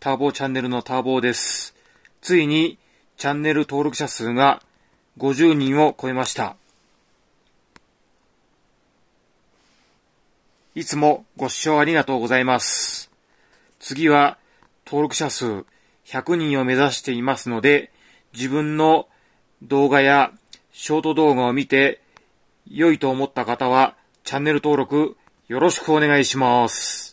ターボチャンネルのターボです。ついにチャンネル登録者数が50人を超えました。いつもご視聴ありがとうございます。次は登録者数100人を目指していますので、自分の動画やショート動画を見て良いと思った方はチャンネル登録よろしくお願いします。